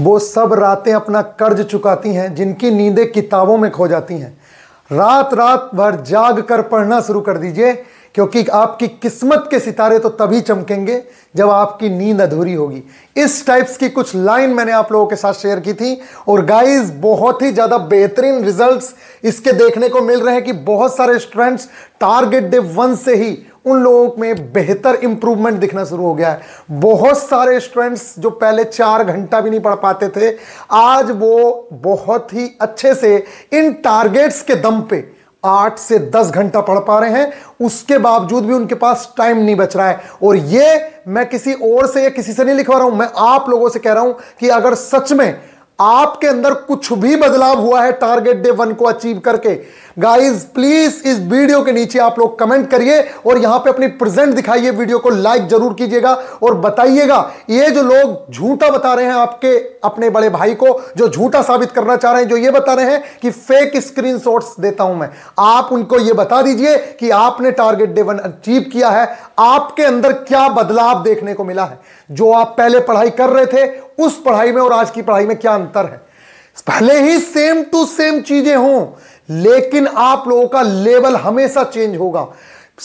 वो सब रातें अपना कर्ज चुकाती हैं जिनकी नींदें किताबों में खो जाती हैं रात रात भर जाग कर पढ़ना शुरू कर दीजिए क्योंकि आपकी किस्मत के सितारे तो तभी चमकेंगे जब आपकी नींद अधूरी होगी इस टाइप्स की कुछ लाइन मैंने आप लोगों के साथ शेयर की थी और गाइस बहुत ही ज़्यादा बेहतरीन रिजल्ट्स इसके देखने को मिल रहे हैं कि बहुत सारे स्टूडेंट्स टारगेट डे वन से ही उन लोगों में बेहतर इंप्रूवमेंट दिखना शुरू हो गया है बहुत सारे स्टूडेंट्स जो पहले चार घंटा भी नहीं पढ़ पाते थे आज वो बहुत ही अच्छे से इन टारगेट्स के दम पे आठ से दस घंटा पढ़ पा रहे हैं उसके बावजूद भी उनके पास टाइम नहीं बच रहा है और ये मैं किसी और से या किसी से नहीं लिखवा रहा हूं मैं आप लोगों से कह रहा हूं कि अगर सच में आपके अंदर कुछ भी बदलाव हुआ है टारगेट डे वन को अचीव करके गाइस प्लीज इस वीडियो के नीचे आप लोग कमेंट करिए और यहां पे अपनी प्रेजेंट दिखाइए वीडियो को लाइक जरूर कीजिएगा और बताइएगा ये जो लोग झूठा बता रहे हैं आपके अपने बड़े भाई को जो झूठा साबित करना चाह रहे हैं जो ये बता रहे हैं कि फेक स्क्रीन देता हूं मैं आप उनको ये बता दीजिए कि आपने टारगेट डे वन अचीव किया है आपके अंदर क्या बदलाव देखने को मिला है जो आप पहले पढ़ाई कर रहे थे उस पढ़ाई में और आज की पढ़ाई में क्या अंतर अंतर है पहले ही सेम टू सेम चीजें हों लेकिन आप लोगों का लेवल हमेशा चेंज होगा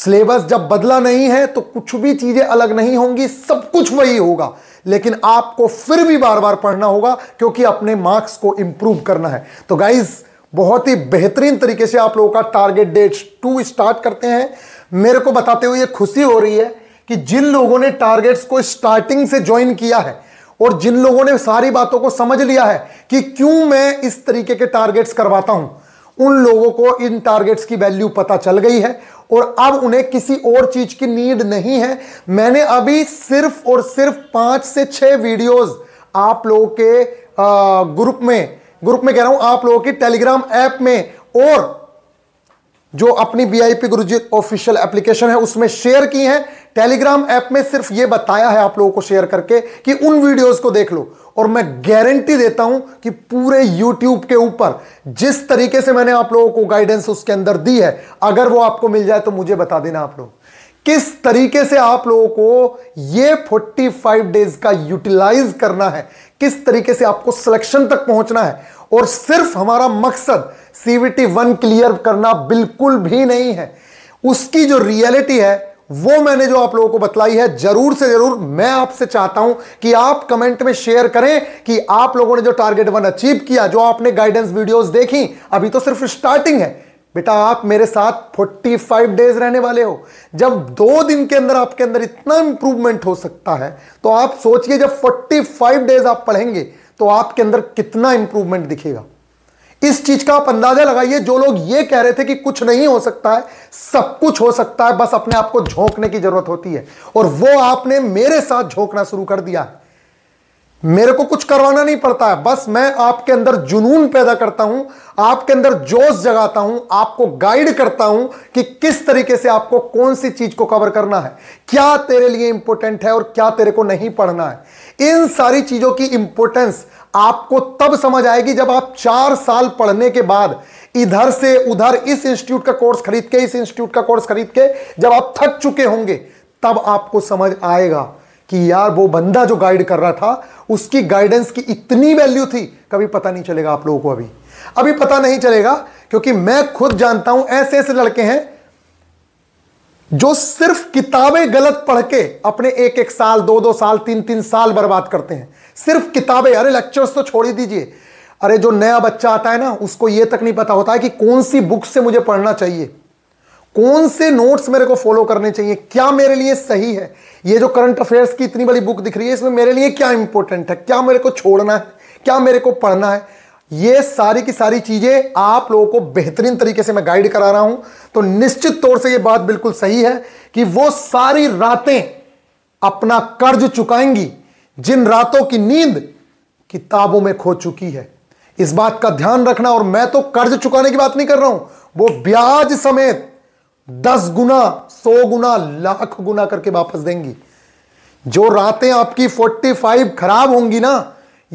सिलेबस जब बदला नहीं है तो कुछ भी चीजें अलग नहीं होंगी सब कुछ वही होगा लेकिन आपको फिर भी बार बार पढ़ना होगा क्योंकि अपने मार्क्स को इंप्रूव करना है तो गाइज बहुत ही बेहतरीन तरीके से आप लोगों का टारगेट डेट टू स्टार्ट करते हैं मेरे को बताते हुए खुशी हो रही है कि जिन लोगों ने टारगेट्स को स्टार्टिंग से ज्वाइन किया है और जिन लोगों ने सारी बातों को समझ लिया है कि क्यों मैं इस तरीके के टारगेट्स करवाता हूं उन लोगों को इन टारगेट्स की वैल्यू पता चल गई है और अब उन्हें किसी और चीज की नीड नहीं है मैंने अभी सिर्फ और सिर्फ पांच से छह वीडियोस आप लोगों के ग्रुप में ग्रुप में कह रहा हूं आप लोगों की टेलीग्राम ऐप में और जो अपनी वीआईपी गुरुजी ऑफिशियल एप्लीकेशन है उसमें शेयर की हैं टेलीग्राम ऐप में सिर्फ यह बताया है आप लोगों को शेयर करके कि उन वीडियोस को देख लो और मैं गारंटी देता हूं कि पूरे यूट्यूब के ऊपर जिस तरीके से मैंने आप लोगों को गाइडेंस उसके अंदर दी है अगर वो आपको मिल जाए तो मुझे बता देना आप लोग किस तरीके से आप लोगों को ये 45 डेज का यूटिलाइज करना है किस तरीके से आपको सिलेक्शन तक पहुंचना है और सिर्फ हमारा मकसद सीवीटी वन क्लियर करना बिल्कुल भी नहीं है उसकी जो रियलिटी है वो मैंने जो आप लोगों को बतलाई है जरूर से जरूर मैं आपसे चाहता हूं कि आप कमेंट में शेयर करें कि आप लोगों ने जो टारगेट वन अचीव किया जो आपने गाइडेंस वीडियोस देखी अभी तो सिर्फ स्टार्टिंग है बेटा आप मेरे साथ 45 डेज रहने वाले हो जब दो दिन के अंदर आपके अंदर इतना इंप्रूवमेंट हो सकता है तो आप सोचिए जब 45 डेज आप पढ़ेंगे तो आपके अंदर कितना इंप्रूवमेंट दिखेगा इस चीज का आप अंदाजा लगाइए जो लोग ये कह रहे थे कि कुछ नहीं हो सकता है सब कुछ हो सकता है बस अपने आप को झोंकने की जरूरत होती है और वो आपने मेरे साथ झोंकना शुरू कर दिया है मेरे को कुछ करवाना नहीं पड़ता है बस मैं आपके अंदर जुनून पैदा करता हूं आपके अंदर जोश जगाता हूं आपको गाइड करता हूं कि किस तरीके से आपको कौन सी चीज को कवर करना है क्या तेरे लिए इंपॉर्टेंट है और क्या तेरे को नहीं पढ़ना है इन सारी चीजों की इंपॉर्टेंस आपको तब समझ आएगी जब आप चार साल पढ़ने के बाद इधर से उधर इस इंस्टीट्यूट का कोर्स खरीद के इस इंस्टीट्यूट का कोर्स खरीद के जब आप थक चुके होंगे तब आपको समझ आएगा कि यार वो बंदा जो गाइड कर रहा था उसकी गाइडेंस की इतनी वैल्यू थी कभी पता नहीं चलेगा आप लोगों को अभी अभी पता नहीं चलेगा क्योंकि मैं खुद जानता हूं ऐसे ऐसे लड़के हैं जो सिर्फ किताबें गलत पढ़ के अपने एक एक साल दो दो साल तीन तीन साल बर्बाद करते हैं सिर्फ किताबें अरे लेक्चर्स तो छोड़ ही दीजिए अरे जो नया बच्चा आता है ना उसको यह तक नहीं पता होता है कि कौन सी बुक से मुझे पढ़ना चाहिए कौन से नोट्स मेरे को फॉलो करने चाहिए क्या मेरे लिए सही है ये जो करंट अफेयर्स की इतनी बड़ी बुक दिख रही है इसमें मेरे लिए क्या इंपॉर्टेंट है क्या मेरे को छोड़ना है क्या मेरे को पढ़ना है ये सारी की सारी चीजें आप लोगों को बेहतरीन तरीके से मैं गाइड करा रहा हूं तो निश्चित तौर से यह बात बिल्कुल सही है कि वो सारी रातें अपना कर्ज चुकाएंगी जिन रातों की नींद किताबों में खो चुकी है इस बात का ध्यान रखना और मैं तो कर्ज चुकाने की बात नहीं कर रहा हूं वो ब्याज समेत दस गुना सौ गुना लाख गुना करके वापस देंगी जो रातें आपकी 45 खराब होंगी ना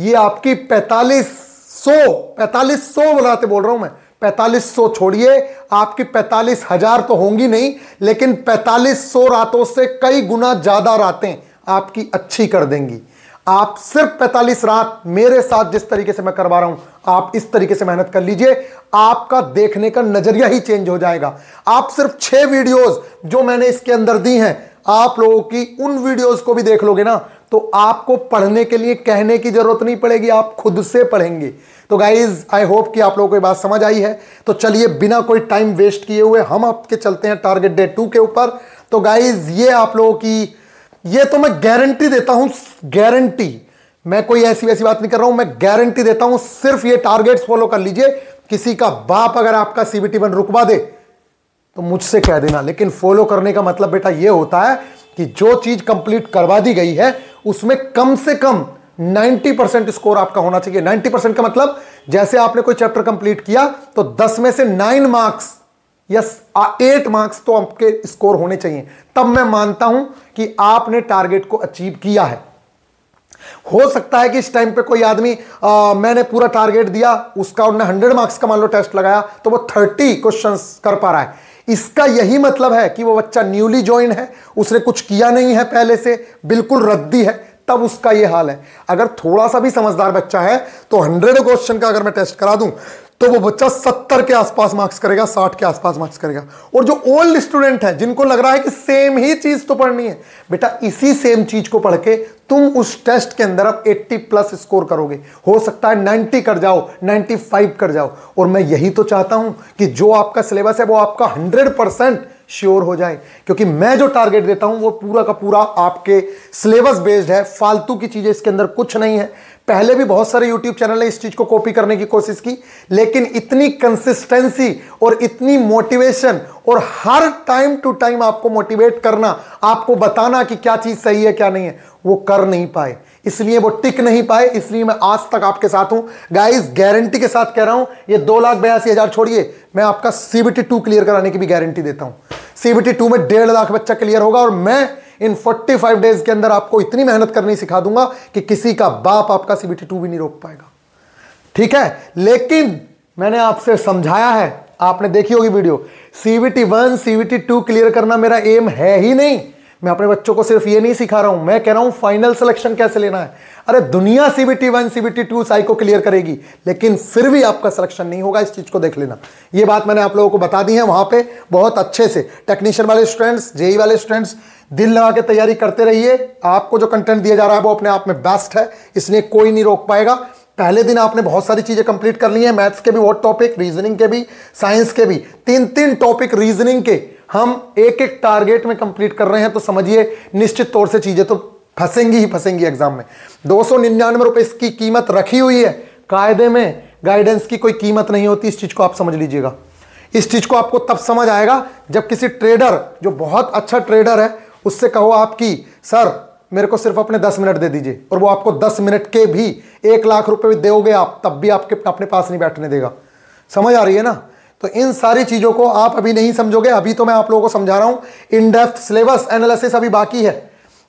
ये आपकी 4500 4500 रातें बोल रहा हूं मैं 4500 छोड़िए आपकी पैतालीस हजार तो होंगी नहीं लेकिन 4500 रातों से कई गुना ज्यादा रातें आपकी अच्छी कर देंगी आप सिर्फ 45 रात मेरे साथ जिस तरीके से मैं करवा रहा हूं आप इस तरीके से मेहनत कर लीजिए आपका देखने का नजरिया ही चेंज हो जाएगा आप सिर्फ छह वीडियोस जो मैंने इसके अंदर दी हैं आप लोगों की उन वीडियोस को भी देख लोगे ना तो आपको पढ़ने के लिए कहने की जरूरत नहीं पड़ेगी आप खुद से पढ़ेंगे तो गाइज आई होप कि आप लोगों को बात समझ आई है तो चलिए बिना कोई टाइम वेस्ट किए हुए हम आपके चलते हैं टारगेट डे टू के ऊपर तो गाइज ये आप लोगों की ये तो मैं गारंटी देता हूं गारंटी मैं कोई ऐसी वैसी बात नहीं कर रहा हूं मैं गारंटी देता हूं सिर्फ ये टारगेट्स फॉलो कर लीजिए किसी का बाप अगर आपका सीबीटी वन रुकवा दे तो मुझसे कह देना लेकिन फॉलो करने का मतलब बेटा यह होता है कि जो चीज कंप्लीट करवा दी गई है उसमें कम से कम 90 परसेंट स्कोर आपका होना चाहिए 90 परसेंट का मतलब जैसे आपने कोई चैप्टर कंप्लीट किया तो 10 में से 9 मार्क्स या 8 मार्क्स तो आपके स्कोर होने चाहिए तब मैं मानता हूं कि आपने टारगेट को अचीव किया है हो सकता है कि इस टाइम पे कोई आदमी मैंने पूरा टारगेट दिया उसका उन्होंने हंड्रेड मार्क्स का मान लो टेस्ट लगाया तो वो थर्टी क्वेश्चन कर पा रहा है इसका यही मतलब है कि वो बच्चा न्यूली ज्वाइन है उसने कुछ किया नहीं है पहले से बिल्कुल रद्दी है तब उसका ये हाल है अगर थोड़ा सा भी समझदार बच्चा है तो हंड्रेड क्वेश्चन का अगर मैं टेस्ट करा दूं तो वो बच्चा सत्तर के आसपास मार्क्स करेगा साठ के आसपास मार्क्स करेगा और जो ओल्ड स्टूडेंट है जिनको लग रहा है कि सेम ही चीज तो पढ़नी है बेटा इसी सेम चीज को पढ़ के तुम उस टेस्ट के अंदर अब 80 प्लस स्कोर करोगे हो सकता है 90 कर जाओ 95 कर जाओ और मैं यही तो चाहता हूं कि जो आपका सिलेबस है वो आपका 100 परसेंट श्योर हो जाए क्योंकि मैं जो टारगेट देता हूं वो पूरा का पूरा आपके सिलेबस बेस्ड है फालतू की चीजें इसके अंदर कुछ नहीं है पहले भी बहुत सारे यूट्यूब चैनल ने इस चीज़ को कॉपी करने की कोशिश की लेकिन इतनी कंसिस्टेंसी और इतनी मोटिवेशन और हर टाइम टू टाइम आपको मोटिवेट करना आपको बताना कि क्या चीज़ सही है क्या नहीं है वो कर नहीं पाए इसलिए वो टिक नहीं पाए इसलिए मैं आज तक आपके साथ हूं गाइस गारंटी के साथ कह रहा हूं ये दो लाख बयासी हज़ार छोड़िए मैं आपका सीबीटी टू क्लियर कराने की भी गारंटी देता हूं सीबीटी टू में डेढ़ लाख बच्चा क्लियर होगा और मैं इन 45 डेज के अंदर आपको इतनी मेहनत करनी सिखा दूंगा कि किसी का बाप आपका सीबीटी टू भी नहीं रोक पाएगा ठीक है लेकिन मैंने आपसे समझाया है आपने देखी होगी video CBT one CBT two clear करना मेरा एम है ही नहीं मैं अपने बच्चों को सिर्फ ये नहीं सिखा रहा हूं मैं कह रहा हूं फाइनल सिलेक्शन कैसे लेना है अरे दुनिया CBT one CBT two Sai को क्लियर करेगी लेकिन फिर भी आपका सिलेक्शन नहीं होगा इस चीज़ को देख लेना ये बात मैंने आप लोगों को बता दी है वहां पे बहुत अच्छे से टेक्नीशियन वाले स्टूडेंट्स जेई e e वाले स्टूडेंट्स दिल लगा के तैयारी करते रहिए आपको जो कंटेंट दिया जा रहा है वो अपने आप में बेस्ट है इसलिए कोई नहीं रोक पाएगा पहले दिन आपने बहुत सारी चीज़ें कंप्लीट कर ली हैं मैथ्स के भी बहुत टॉपिक रीजनिंग के भी साइंस के भी तीन तीन टॉपिक रीजनिंग के हम एक एक टारगेट में कंप्लीट कर रहे हैं तो समझिए निश्चित तौर से चीज़ें तो फंसेंगी ही फंसेंगी एग्जाम में दो सौ निन्यानवे रुपए इसकी कीमत रखी हुई है कायदे में गाइडेंस की कोई कीमत नहीं होती इस चीज़ को आप समझ लीजिएगा इस चीज़ को आपको तब समझ आएगा जब किसी ट्रेडर जो बहुत अच्छा ट्रेडर है उससे कहो आपकी सर मेरे को सिर्फ अपने दस मिनट दे दीजिए और वो आपको दस मिनट के भी एक लाख रुपए भी दोगे आप तब भी आपके अपने पास नहीं बैठने देगा समझ आ रही है ना तो इन सारी चीज़ों को आप अभी नहीं समझोगे अभी तो मैं आप लोगों को समझा रहा हूँ इन डेप्थ सिलेबस एनालिसिस अभी बाकी है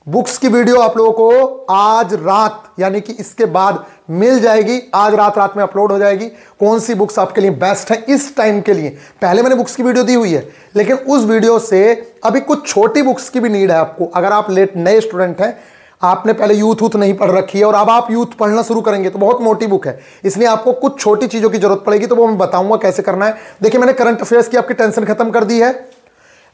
बुक्स की वीडियो आप लोगों को आज रात यानी कि इसके बाद मिल जाएगी आज रात रात में अपलोड हो जाएगी कौन सी बुक्स आपके लिए बेस्ट है इस टाइम के लिए पहले मैंने बुक्स की वीडियो दी हुई है लेकिन उस वीडियो से अभी कुछ छोटी बुक्स की भी नीड है आपको अगर आप लेट नए स्टूडेंट हैं आपने पहले यूथ वूथ नहीं पढ़ रखी है और अब आप यूथ पढ़ना शुरू करेंगे तो बहुत मोटी बुक है इसलिए आपको कुछ छोटी चीज़ों की जरूरत पड़ेगी तो वो मैं बताऊंगा कैसे करना है देखिए मैंने करंट अफेयर्स की आपकी टेंशन खत्म कर दी है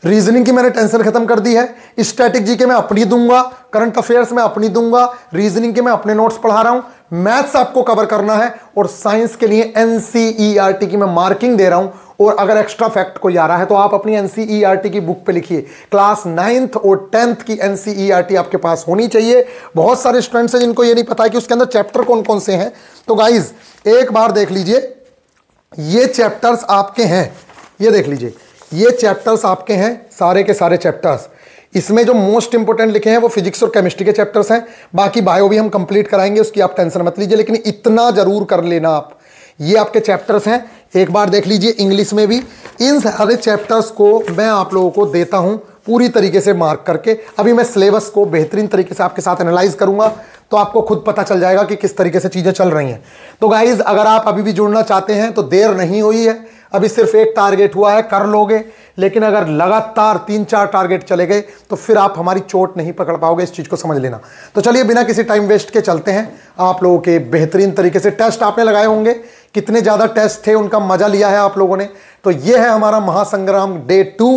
रीजनिंग की मैंने टेंशन खत्म कर दी है स्ट्रेटेजी जी के मैं अपनी दूंगा करंट अफेयर्स में अपनी दूंगा रीजनिंग के मैं अपने नोट्स पढ़ा रहा हूं मैथ्स आपको कवर करना है और साइंस के लिए एनसीईआरटी e की मैं मार्किंग दे रहा हूं और अगर एक्स्ट्रा फैक्ट कोई आ रहा है तो आप अपनी एनसीईआरटी e की बुक पे लिखिए क्लास नाइन्थ और टेंथ की एनसीईआरटी e आपके पास होनी चाहिए बहुत सारे स्टूडेंट्स हैं जिनको ये नहीं पता है कि उसके अंदर चैप्टर कौन कौन से हैं तो गाइज एक बार देख लीजिए ये चैप्टर्स आपके हैं ये देख लीजिए ये चैप्टर्स आपके हैं सारे के सारे चैप्टर्स इसमें जो मोस्ट इंपॉर्टेंट लिखे हैं वो फिजिक्स और केमिस्ट्री के चैप्टर्स हैं बाकी बायो भी हम कंप्लीट कराएंगे उसकी आप टेंशन मत लीजिए लेकिन इतना जरूर कर लेना आप ये आपके चैप्टर्स हैं एक बार देख लीजिए इंग्लिश में भी इन सारे चैप्टर्स को मैं आप लोगों को देता हूँ पूरी तरीके से मार्क करके अभी मैं सिलेबस को बेहतरीन तरीके से आपके साथ एनालाइज करूंगा तो आपको खुद पता चल जाएगा कि किस तरीके से चीज़ें चल रही हैं तो गाइज़ अगर आप अभी भी जुड़ना चाहते हैं तो देर नहीं हुई है अभी सिर्फ एक टारगेट हुआ है कर लोगे लेकिन अगर लगातार तीन चार टारगेट चले गए तो फिर आप हमारी चोट नहीं पकड़ पाओगे इस चीज़ को समझ लेना तो चलिए बिना किसी टाइम वेस्ट के चलते हैं आप लोगों के बेहतरीन तरीके से टेस्ट आपने लगाए होंगे कितने ज़्यादा टेस्ट थे उनका मज़ा लिया है आप लोगों ने तो ये है हमारा महासंग्राम डे टू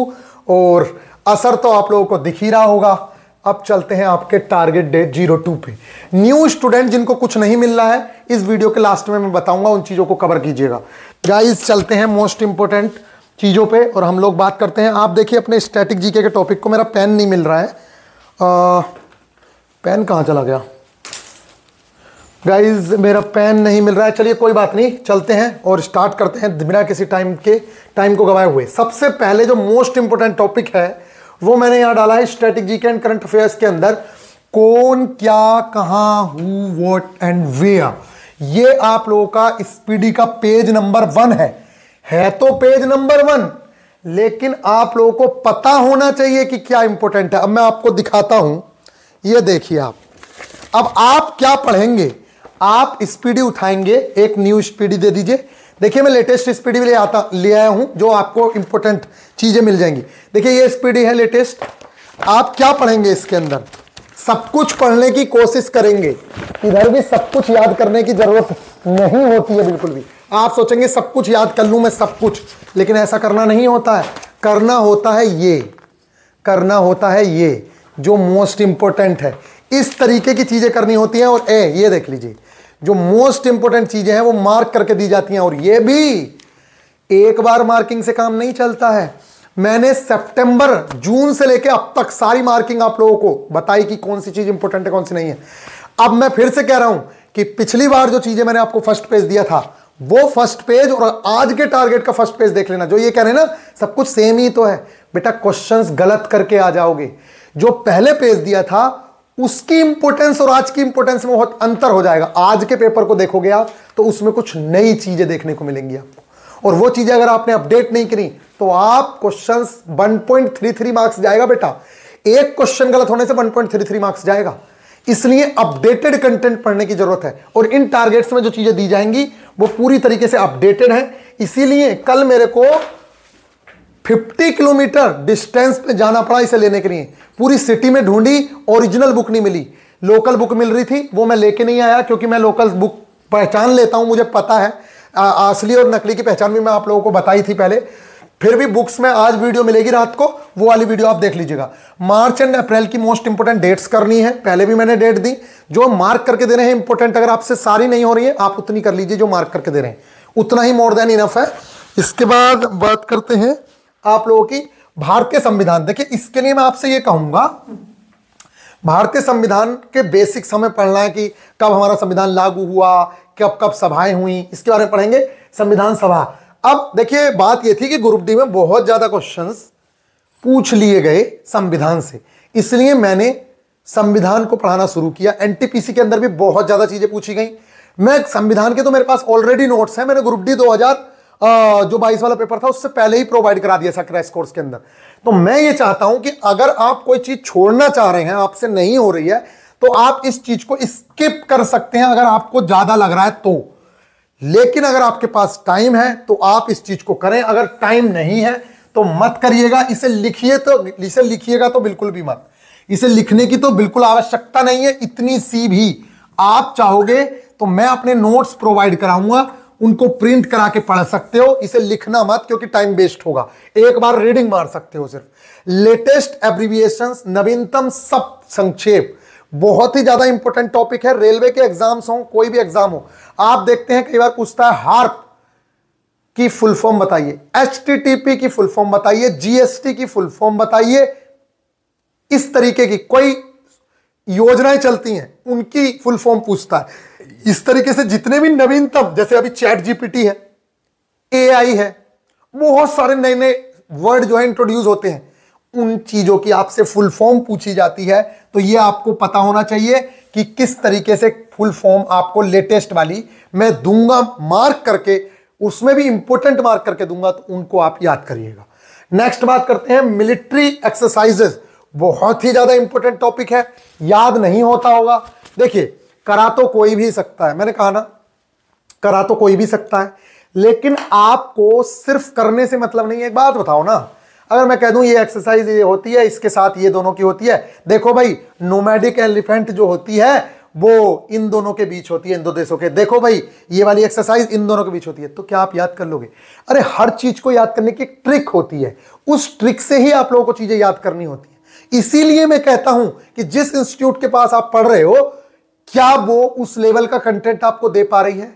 और असर तो आप लोगों को दिख ही रहा होगा अब चलते हैं आपके टारगेट डेट जीरो टू पे न्यू स्टूडेंट जिनको कुछ नहीं मिल रहा है इस वीडियो के लास्ट में मैं बताऊंगा उन चीज़ों को कवर कीजिएगा गाइस चलते हैं मोस्ट इंपॉर्टेंट चीज़ों पे और हम लोग बात करते हैं आप देखिए अपने स्टैटिक जीके के टॉपिक को मेरा पेन नहीं मिल रहा है आ, पेन कहाँ चला गया गाइज मेरा पेन नहीं मिल रहा है चलिए कोई बात नहीं चलते हैं और स्टार्ट करते हैं बिना किसी टाइम के टाइम को गवाए हुए सबसे पहले जो मोस्ट इंपॉर्टेंट टॉपिक है वो मैंने यहाँ डाला है स्ट्रेटेजी के एंड करंट अफेयर्स के अंदर कौन क्या कहाँ हु वॉट एंड वेयर ये आप लोगों का स्पीडी का पेज नंबर वन है है तो पेज नंबर वन लेकिन आप लोगों को पता होना चाहिए कि क्या इंपॉर्टेंट है अब मैं आपको दिखाता हूं ये देखिए आप अब आप क्या पढ़ेंगे आप स्पीडी उठाएंगे एक न्यू स्पीडी दे दीजिए देखिए मैं लेटेस्ट स्पीडी भी ले आता ले आया हूं जो आपको इंपॉर्टेंट चीजें मिल जाएंगी देखिए ये स्पीडी है लेटेस्ट आप क्या पढ़ेंगे इसके अंदर सब कुछ पढ़ने की कोशिश करेंगे इधर भी सब कुछ याद करने की जरूरत नहीं होती है बिल्कुल भी आप सोचेंगे सब कुछ याद कर लूं मैं सब कुछ लेकिन ऐसा करना नहीं होता है करना होता है ये करना होता है ये जो मोस्ट इंपॉर्टेंट है इस तरीके की चीज़ें करनी होती हैं और ए ये देख लीजिए जो मोस्ट इंपॉर्टेंट चीज़ें हैं वो मार्क करके दी जाती हैं और ये भी एक बार मार्किंग से काम नहीं चलता है मैंने सितंबर जून से लेकर अब तक सारी मार्किंग आप लोगों को बताई कि कौन सी चीज इंपॉर्टेंट है कौन सी नहीं है अब मैं फिर से कह रहा हूं कि पिछली बार जो चीजें मैंने आपको फर्स्ट पेज दिया था वो फर्स्ट पेज और आज के टारगेट का फर्स्ट पेज देख लेना जो ये कह रहे हैं ना सब कुछ सेम ही तो है बेटा क्वेश्चंस गलत करके आ जाओगे जो पहले पेज दिया था उसकी इंपोर्टेंस और आज की इंपोर्टेंस में बहुत अंतर हो जाएगा आज के पेपर को देखोगे आप तो उसमें कुछ नई चीजें देखने को मिलेंगी आपको और वो चीज़ें अगर आपने अपडेट नहीं करी तो आप क्वेश्चन 1.33 मार्क्स जाएगा बेटा एक क्वेश्चन गलत होने से 1.33 मार्क्स जाएगा इसलिए अपडेटेड कंटेंट पढ़ने की जरूरत है और इन टारगेट्स में जो चीज़ें दी जाएंगी वो पूरी तरीके से अपडेटेड है इसीलिए कल मेरे को 50 किलोमीटर डिस्टेंस पे जाना पड़ा इसे लेने के लिए पूरी सिटी में ढूंढी ओरिजिनल बुक नहीं मिली लोकल बुक मिल रही थी वो मैं लेके नहीं आया क्योंकि मैं लोकल बुक पहचान लेता हूं मुझे पता है असली और नकली की पहचान भी मैं आप लोगों को बताई थी पहले फिर भी बुक्स में आज वीडियो मिलेगी रात को वो वाली वीडियो आप देख लीजिएगा मार्च एंड अप्रैल की मोस्ट इंपोर्टेंट डेट्स करनी है पहले भी मैंने डेट दी जो मार्क करके दे रहे हैं इंपोर्टेंट अगर आपसे सारी नहीं हो रही है आप उतनी कर लीजिए जो मार्क करके दे रहे हैं उतना ही मोर देन इनफ है इसके बाद बात करते हैं आप लोगों की भारतीय संविधान देखिए इसके लिए मैं आपसे ये कहूंगा भारतीय संविधान के बेसिक्स हमें पढ़ना है कि कब हमारा संविधान लागू हुआ कब कब सभाएं हुई इसके बारे में पढ़ेंगे संविधान सभा अब देखिए बात यह थी कि ग्रुप डी में बहुत ज़्यादा क्वेश्चन पूछ लिए गए संविधान से इसलिए मैंने संविधान को पढ़ाना शुरू किया एनटीपीसी के अंदर भी बहुत ज़्यादा चीज़ें पूछी गई मैं संविधान के तो मेरे पास ऑलरेडी नोट्स हैं मैंने ग्रुप डी 2000 जो बाईस वाला पेपर था उससे पहले ही प्रोवाइड करा दिया था क्रैश कोर्स के अंदर तो मैं ये चाहता हूं कि अगर आप कोई चीज़ छोड़ना चाह रहे हैं आपसे नहीं हो रही है तो आप इस चीज को स्किप कर सकते हैं अगर आपको ज्यादा लग रहा है तो लेकिन अगर आपके पास टाइम है तो आप इस चीज को करें अगर टाइम नहीं है तो मत करिएगा इसे लिखिए तो इसे लिखिएगा तो बिल्कुल भी मत इसे लिखने की तो बिल्कुल आवश्यकता नहीं है इतनी सी भी आप चाहोगे तो मैं अपने नोट्स प्रोवाइड कराऊंगा उनको प्रिंट करा के पढ़ सकते हो इसे लिखना मत क्योंकि टाइम वेस्ट होगा एक बार रीडिंग मार सकते हो सिर्फ लेटेस्ट एब्रीविएशन नवीनतम सब संक्षेप बहुत ही ज्यादा इंपॉर्टेंट टॉपिक है रेलवे के एग्जाम्स हो कोई भी एग्जाम हो आप देखते हैं कई बार पूछता है हार्प की फुल फॉर्म बताइए एच की फुल फॉर्म बताइए जीएसटी की फुल फॉर्म बताइए इस तरीके की कोई योजनाएं चलती हैं उनकी फुल फॉर्म पूछता है इस तरीके से जितने भी नवीनतम जैसे अभी चैट जीपीटी है एआई है बहुत सारे नए नए वर्ड जो है इंट्रोड्यूस होते हैं उन चीज़ों की आपसे फुल फॉर्म पूछी जाती है तो ये आपको पता होना चाहिए कि किस तरीके से फुल फॉर्म आपको लेटेस्ट वाली मैं दूंगा मार्क करके उसमें भी इंपोर्टेंट मार्क करके दूंगा तो उनको आप याद करिएगा नेक्स्ट बात करते हैं मिलिट्री एक्सरसाइजेस बहुत ही ज़्यादा इंपॉर्टेंट टॉपिक है याद नहीं होता होगा देखिए करा तो कोई भी सकता है मैंने कहा ना करा तो कोई भी सकता है लेकिन आपको सिर्फ करने से मतलब नहीं है एक बात बताओ ना अगर मैं कह दूं ये एक्सरसाइज ये होती है इसके साथ ये दोनों की होती है देखो भाई नोमैडिक एलिफेंट जो होती है वो इन दोनों के बीच होती है इन दो देशों के देखो भाई ये वाली एक्सरसाइज इन दोनों के बीच होती है तो क्या आप याद कर लोगे अरे हर चीज को याद करने की ट्रिक होती है उस ट्रिक से ही आप लोगों को चीजें याद करनी होती है इसीलिए मैं कहता हूं कि जिस इंस्टीट्यूट के पास आप पढ़ रहे हो क्या वो उस लेवल का कंटेंट आपको दे पा रही है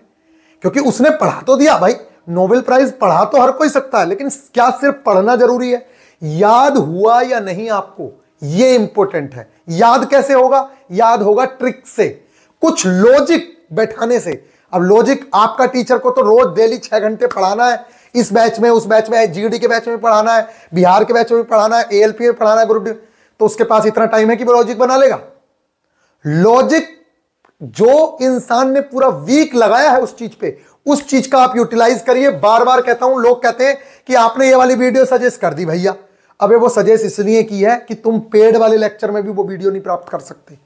क्योंकि उसने पढ़ा तो दिया भाई नोबेल प्राइज पढ़ा तो हर कोई सकता है लेकिन क्या सिर्फ पढ़ना जरूरी है याद हुआ या नहीं आपको यह इंपॉर्टेंट है याद कैसे होगा याद होगा ट्रिक से कुछ लॉजिक बैठाने से अब लॉजिक आपका टीचर को तो रोज डेली छह घंटे पढ़ाना है इस बैच में उस बैच में जीडी के बैच में पढ़ाना है बिहार के बैच में पढ़ाना है एएलपी में पढ़ाना है ग्रुप तो उसके पास इतना टाइम है कि वो लॉजिक बना लेगा लॉजिक जो इंसान ने पूरा वीक लगाया है उस चीज पे उस चीज का आप यूटिलाइज करिए बार बार कहता हूं लोग कहते हैं कि आपने ये वाली वीडियो सजेस्ट कर दी भैया अबे वो सजेस्ट इसलिए की है कि तुम पेड वाले लेक्चर में भी वो वीडियो नहीं प्राप्त कर सकते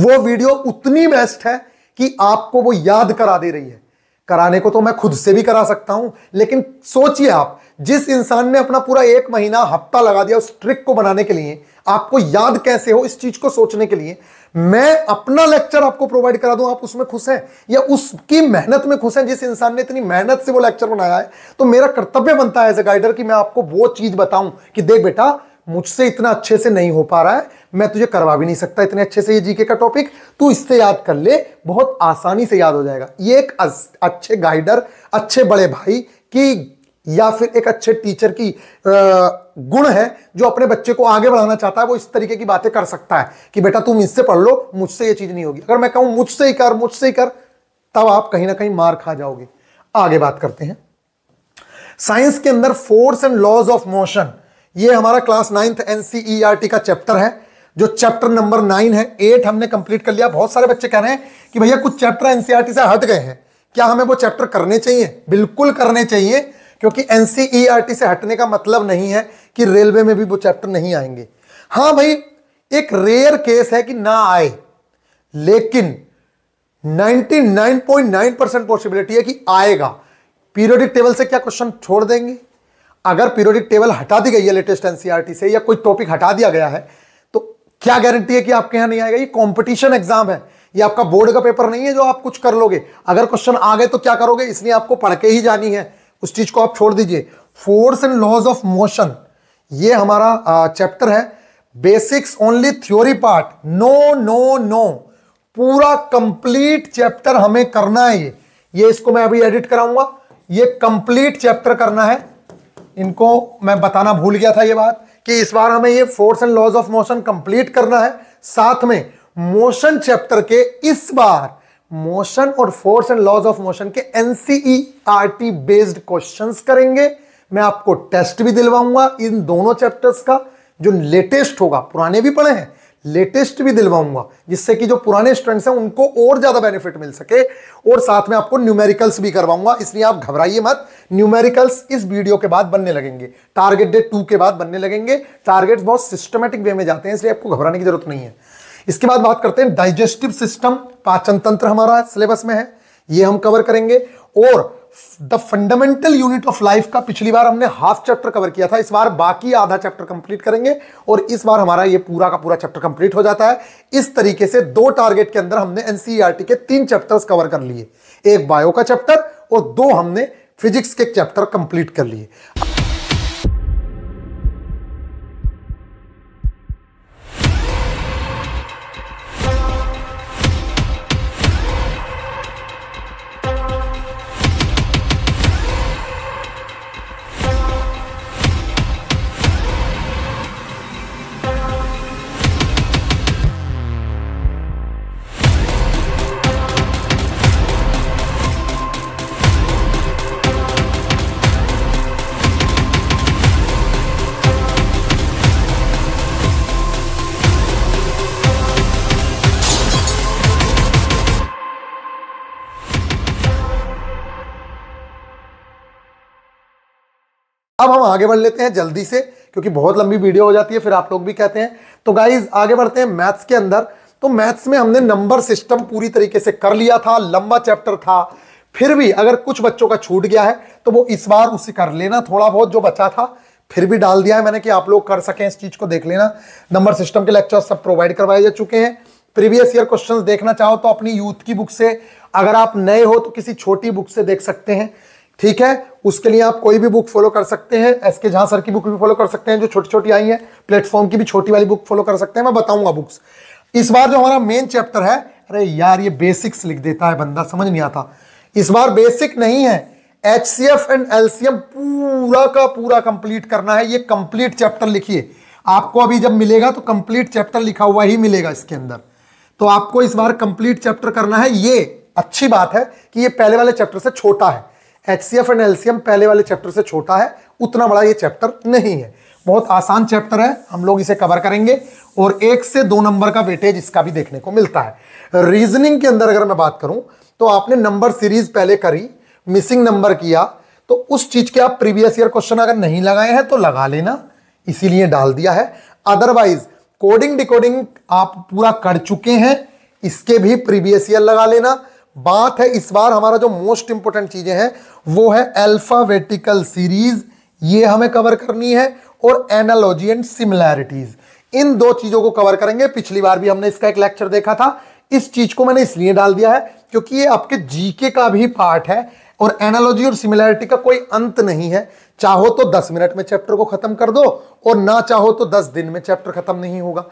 वो वीडियो उतनी बेस्ट है कि आपको वो याद करा दे रही है कराने को तो मैं खुद से भी करा सकता हूं लेकिन सोचिए आप जिस इंसान ने अपना पूरा एक महीना हफ्ता लगा दिया उस ट्रिक को बनाने के लिए आपको याद कैसे हो इस चीज को सोचने के लिए मैं अपना लेक्चर आपको प्रोवाइड करा दूं आप उसमें खुश हैं या उसकी मेहनत में खुश हैं जिस इंसान ने इतनी मेहनत से वो लेक्चर बनाया है तो मेरा कर्तव्य बनता है एज ए गाइडर कि मैं आपको वो चीज बताऊं कि देख बेटा मुझसे इतना अच्छे से नहीं हो पा रहा है मैं तुझे करवा भी नहीं सकता इतने अच्छे से ये जीके का टॉपिक तू इससे याद कर ले बहुत आसानी से याद हो जाएगा ये एक अच्छे गाइडर अच्छे बड़े भाई की या फिर एक अच्छे टीचर की गुण है जो अपने बच्चे को आगे बढ़ाना चाहता है वो इस तरीके की बातें कर सकता है कि बेटा तुम इससे पढ़ लो मुझसे ये चीज़ नहीं होगी अगर मैं कहूं मुझसे ही कर मुझसे ही कर तब आप कहीं ना कहीं मार खा जाओगे आगे बात करते हैं साइंस के अंदर force and laws of motion ये हमारा class ninth NCERT e e का चैप्टर है जो चैप्टर नंबर नाइन है एट हमने कंप्लीट कर लिया बहुत सारे बच्चे कह रहे हैं कि भैया कुछ चैप्टर एनसीईआरटी e से हट गए हैं क्या हमें वो चैप्टर करने चाहिए बिल्कुल करने चाहिए क्योंकि एन e से हटने का मतलब नहीं है कि रेलवे में भी वो चैप्टर नहीं आएंगे हां भाई एक रेयर केस है कि ना आए लेकिन 99.9 परसेंट पॉसिबिलिटी है कि आएगा पीरियोडिक टेबल से क्या क्वेश्चन छोड़ देंगे अगर पीरियोडिक टेबल हटा दी गई है लेटेस्ट एनसीईआरटी e से या कोई टॉपिक हटा दिया गया है तो क्या गारंटी है कि आपके यहां नहीं आएगा ये कॉम्पिटिशन एग्जाम है ये आपका बोर्ड का पेपर नहीं है जो आप कुछ कर लोगे अगर क्वेश्चन आ गए तो क्या करोगे इसलिए आपको पढ़ के ही जानी है उस चीज़ को आप छोड़ दीजिए force and laws of motion ये हमारा चैप्टर है basics only theory part no no no पूरा कंप्लीट चैप्टर हमें करना है ये ये इसको मैं अभी एडिट कराऊंगा ये कंप्लीट चैप्टर करना है इनको मैं बताना भूल गया था ये बात कि इस बार हमें ये force and laws of motion complete करना है साथ में मोशन चैप्टर के इस बार मोशन और force and laws of motion के एनसीईआरटी बेस्ड क्वेश्चंस करेंगे मैं आपको टेस्ट भी दिलवाऊंगा इन दोनों चैप्टर्स का जो लेटेस्ट होगा पुराने भी पढ़े हैं लेटेस्ट भी दिलवाऊंगा जिससे कि जो पुराने स्टूडेंट्स हैं उनको और ज़्यादा बेनिफिट मिल सके और साथ में आपको न्यूमेरिकल्स भी करवाऊंगा इसलिए आप घबराइए मत न्यूमेरिकल्स इस वीडियो के बाद बनने लगेंगे टारगेट डे टू के बाद बनने लगेंगे टारगेट्स बहुत सिस्टमेटिक वे में जाते हैं इसलिए आपको घबराने की जरूरत नहीं है इसके बाद बात करते हैं डाइजेस्टिव सिस्टम पाचन तंत्र हमारा सिलेबस में है ये हम कवर करेंगे और the fundamental unit of life का पिछली बार हमने हाफ चैप्टर कवर किया था इस बार बाकी आधा चैप्टर कंप्लीट करेंगे और इस बार हमारा ये पूरा का पूरा चैप्टर कंप्लीट हो जाता है इस तरीके से दो टारगेट के अंदर हमने एनसीईआरटी e के तीन चैप्टर्स कवर कर लिए एक बायो का चैप्टर और दो हमने फिजिक्स के चैप्टर कंप्लीट कर लिए अब... अब हम आगे बढ़ लेते हैं जल्दी से क्योंकि बहुत लंबी वीडियो हो जाती है फिर आप लोग भी कहते हैं तो गाइज आगे बढ़ते हैं मैथ्स के अंदर तो मैथ्स में हमने नंबर सिस्टम पूरी तरीके से कर लिया था लंबा चैप्टर था फिर भी अगर कुछ बच्चों का छूट गया है तो वो इस बार उसे कर लेना थोड़ा बहुत जो बचा था फिर भी डाल दिया है मैंने कि आप लोग कर सकें इस चीज़ को देख लेना नंबर सिस्टम के लेक्चर सब प्रोवाइड करवाए जा चुके हैं प्रीवियस ईयर क्वेश्चंस देखना चाहो तो अपनी यूथ की बुक से अगर आप नए हो तो किसी छोटी बुक से देख सकते हैं ठीक है उसके लिए आप कोई भी बुक फॉलो कर सकते हैं एस के झा सर की बुक भी फॉलो कर सकते हैं जो छोटी छोटी आई है प्लेटफॉर्म की भी छोटी वाली बुक फॉलो कर सकते हैं मैं बताऊंगा बुक्स इस बार जो हमारा मेन चैप्टर है अरे यार ये बेसिक्स लिख देता है बंदा समझ नहीं आता इस बार बेसिक नहीं है H C F and L C M पूरा का पूरा कंप्लीट करना है ये कंप्लीट चैप्टर लिखिए आपको अभी जब मिलेगा तो कंप्लीट चैप्टर लिखा हुआ ही मिलेगा इसके अंदर तो आपको इस बार कंप्लीट चैप्टर करना है ये अच्छी बात है कि ये पहले वाले चैप्टर से छोटा है H C F and L पहले वाले चैप्टर से छोटा है उतना बड़ा ये चैप्टर नहीं है बहुत आसान चैप्टर है हम लोग इसे कवर करेंगे और एक से दो नंबर का वेटेज इसका भी देखने को मिलता है रीजनिंग के अंदर अगर मैं बात करूं तो आपने नंबर सीरीज पहले करी मिसिंग नंबर किया तो उस चीज के आप प्रीवियस ईयर क्वेश्चन अगर नहीं लगाए हैं तो लगा लेना इसीलिए डाल दिया है अदरवाइज कोडिंग डिकोडिंग आप पूरा कर चुके हैं इसके भी प्रीवियस ईयर लगा लेना बात है इस बार हमारा जो मोस्ट इंपोर्टेंट चीजें हैं वो है अल्फावेटिकल सीरीज ये हमें कवर करनी है और एनालॉजी एंड सिमिलैरिटीज इन दो चीजों को कवर करेंगे पिछली बार भी हमने इसका एक लेक्चर देखा था इस चीज को मैंने इसलिए डाल दिया है क्योंकि ये आपके जीके का भी पार्ट है और एनालॉजी और सिमिलैरिटी का कोई अंत नहीं है चाहो तो दस मिनट में चैप्टर को खत्म कर दो और ना चाहो तो दस दिन में चैप्टर खत्म नहीं होगा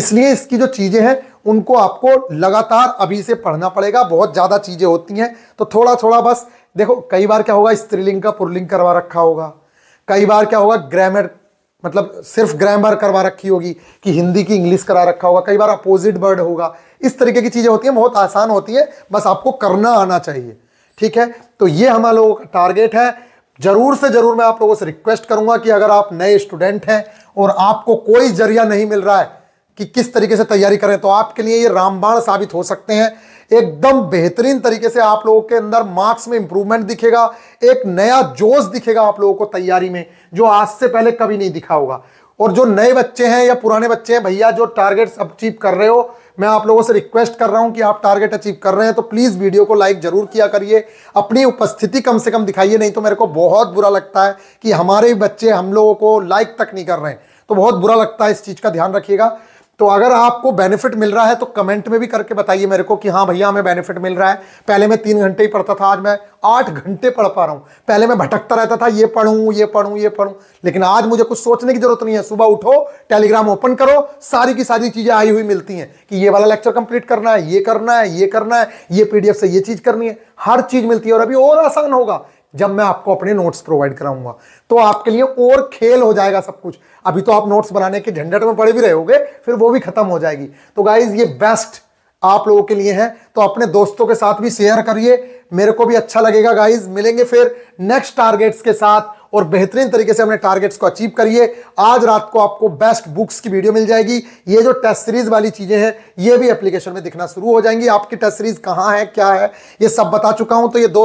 इसलिए इसकी जो चीजें हैं उनको आपको लगातार अभी से पढ़ना पड़ेगा बहुत ज्यादा चीजें होती हैं तो थोड़ा थोड़ा बस देखो कई बार क्या होगा स्त्रीलिंग का पुरलिंग करवा रखा होगा कई बार क्या होगा ग्रामर मतलब सिर्फ ग्रामर करवा रखी होगी कि हिंदी की इंग्लिश करा रखा होगा कई बार अपोजिट वर्ड होगा इस तरीके की चीजें होती हैं बहुत आसान होती है बस आपको करना आना चाहिए ठीक है तो ये हमारे लोगों का टारगेट है जरूर से जरूर मैं आप लोगों से रिक्वेस्ट करूंगा कि अगर आप नए स्टूडेंट हैं और आपको कोई जरिया नहीं मिल रहा है कि किस तरीके से तैयारी करें तो आपके लिए ये रामबाण साबित हो सकते हैं एकदम बेहतरीन तरीके से आप लोगों के अंदर मार्क्स में इंप्रूवमेंट दिखेगा एक नया जोश दिखेगा आप लोगों को तैयारी में जो आज से पहले कभी नहीं दिखा होगा और जो नए बच्चे हैं या पुराने बच्चे हैं भैया जो टारगेट्स अचीव कर रहे हो मैं आप लोगों से रिक्वेस्ट कर रहा हूं कि आप टारगेट अचीव कर रहे हैं तो प्लीज़ वीडियो को लाइक ज़रूर किया करिए अपनी उपस्थिति कम से कम दिखाइए नहीं तो मेरे को बहुत बुरा लगता है कि हमारे बच्चे हम लोगों को लाइक तक नहीं कर रहे हैं तो बहुत बुरा लगता है इस चीज़ का ध्यान रखिएगा तो अगर आपको बेनिफिट मिल रहा है तो कमेंट में भी करके बताइए मेरे को कि हाँ भैया हमें बेनिफिट मिल रहा है पहले मैं तीन घंटे ही पढ़ता था आज मैं आठ घंटे पढ़ पा रहा हूँ पहले मैं भटकता रहता था ये पढ़ू ये पढ़ू ये पढ़ू लेकिन आज मुझे कुछ सोचने की जरूरत नहीं है सुबह उठो टेलीग्राम ओपन करो सारी की सारी चीज़ें आई हुई मिलती हैं कि ये वाला लेक्चर कंप्लीट करना है ये करना है ये करना है ये पी से ये चीज़ करनी है हर चीज़ मिलती है और अभी और आसान होगा जब मैं आपको अपने नोट्स प्रोवाइड कराऊंगा तो आपके लिए और खेल हो जाएगा सब कुछ अभी तो आप नोट्स बनाने के झंझट में पड़े भी रहोगे फिर वो भी खत्म हो जाएगी तो गाइज ये बेस्ट आप लोगों के लिए है तो अपने दोस्तों के साथ भी शेयर करिए मेरे को भी अच्छा लगेगा गाइज मिलेंगे फिर नेक्स्ट टारगेट्स के साथ और बेहतरीन तरीके से हमने टारगेट्स को अचीव करिए आज रात को आपको बेस्ट बुक्स की वीडियो मिल जाएगी ये जो टेस्ट सीरीज वाली चीज़ें हैं ये भी एप्लीकेशन में दिखना शुरू हो जाएंगी आपकी टेस्ट सीरीज कहाँ है क्या है ये सब बता चुका हूं तो ये दो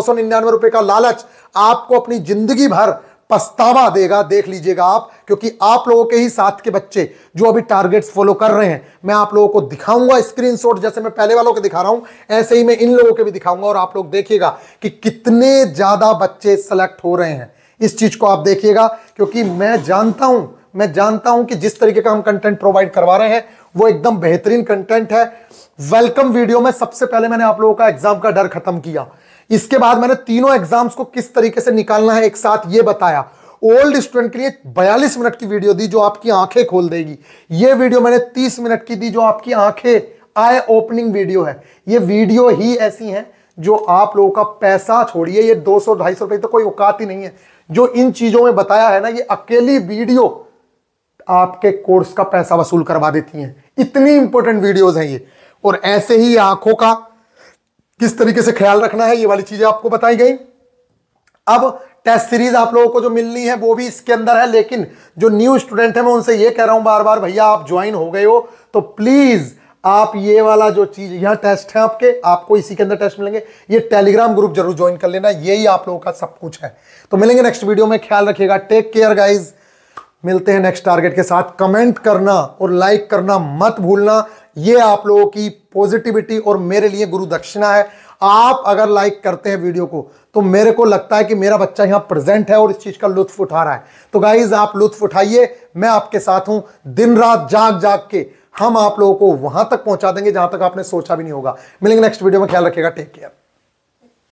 रुपए का लालच आपको अपनी जिंदगी भर पछतावा देगा देख लीजिएगा आप क्योंकि आप लोगों के ही साथ के बच्चे जो अभी टारगेट्स फॉलो कर रहे हैं मैं आप लोगों को दिखाऊंगा स्क्रीनशॉट जैसे मैं पहले वालों के दिखा रहा हूं ऐसे ही मैं इन लोगों के भी दिखाऊंगा और आप लोग देखिएगा कि कितने ज़्यादा बच्चे सेलेक्ट हो रहे हैं इस चीज़ को आप देखिएगा क्योंकि मैं जानता हूं मैं जानता हूं कि जिस तरीके का हम कंटेंट प्रोवाइड करवा रहे हैं वो एकदम बेहतरीन कंटेंट है वेलकम वीडियो में सबसे पहले मैंने आप लोगों का एग्जाम का डर खत्म किया इसके बाद मैंने तीनों एग्जाम्स को किस तरीके से निकालना है एक साथ ये बताया ओल्ड स्टूडेंट के लिए 42 मिनट की वीडियो दी जो आपकी आंखें खोल देगी ये वीडियो मैंने 30 मिनट की दी जो आपकी आंखें आई ओपनिंग वीडियो है ये वीडियो ही ऐसी हैं जो आप लोगों का पैसा छोड़िए ये 200 सौ ढाई सौ रुपये तो कोई औकात ही नहीं है जो इन चीजों में बताया है ना ये अकेली वीडियो आपके कोर्स का पैसा वसूल करवा देती हैं इतनी इंपॉर्टेंट वीडियोस हैं ये और ऐसे ही आंखों का किस तरीके से ख्याल रखना है ये वाली चीजें आपको बताई गई अब टेस्ट सीरीज आप लोगों को जो मिलनी है वो भी इसके अंदर है लेकिन जो न्यू स्टूडेंट है मैं उनसे ये कह रहा हूं बार बार भैया आप ज्वाइन हो गए हो तो प्लीज आप ये वाला जो चीज यहां टेस्ट है आपके आपको इसी के अंदर टेस्ट मिलेंगे ये टेलीग्राम ग्रुप जरूर ज्वाइन कर लेना यही आप लोगों का सब कुछ है तो मिलेंगे नेक्स्ट वीडियो में ख्याल रखिएगा टेक केयर गाइज मिलते हैं नेक्स्ट टारगेट के साथ कमेंट करना और लाइक करना मत भूलना ये आप लोगों की पॉजिटिविटी और मेरे लिए गुरु दक्षिणा है आप अगर लाइक करते हैं वीडियो को तो मेरे को लगता है कि मेरा बच्चा यहां प्रेजेंट है और इस चीज़ का लुत्फ उठा रहा है तो गाइज आप लुत्फ उठाइए मैं आपके साथ हूं दिन रात जाग जाग के हम आप लोगों को वहां तक पहुंचा देंगे जहां तक आपने सोचा भी नहीं होगा मिलेंगे नेक्स्ट वीडियो में ख्याल रखिएगा टेक केयर